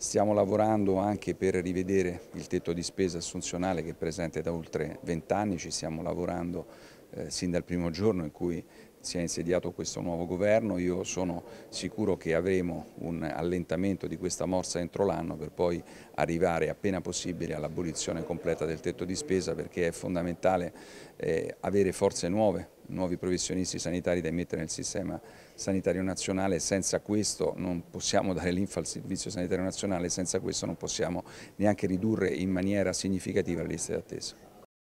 Stiamo lavorando anche per rivedere il tetto di spesa assunzionale che è presente da oltre 20 anni, ci stiamo lavorando eh, sin dal primo giorno in cui si è insediato questo nuovo governo, io sono sicuro che avremo un allentamento di questa morsa entro l'anno per poi arrivare appena possibile all'abolizione completa del tetto di spesa perché è fondamentale eh, avere forze nuove nuovi professionisti sanitari da immettere nel sistema sanitario nazionale, senza questo non possiamo dare l'infa al servizio sanitario nazionale, senza questo non possiamo neanche ridurre in maniera significativa le liste d'attesa.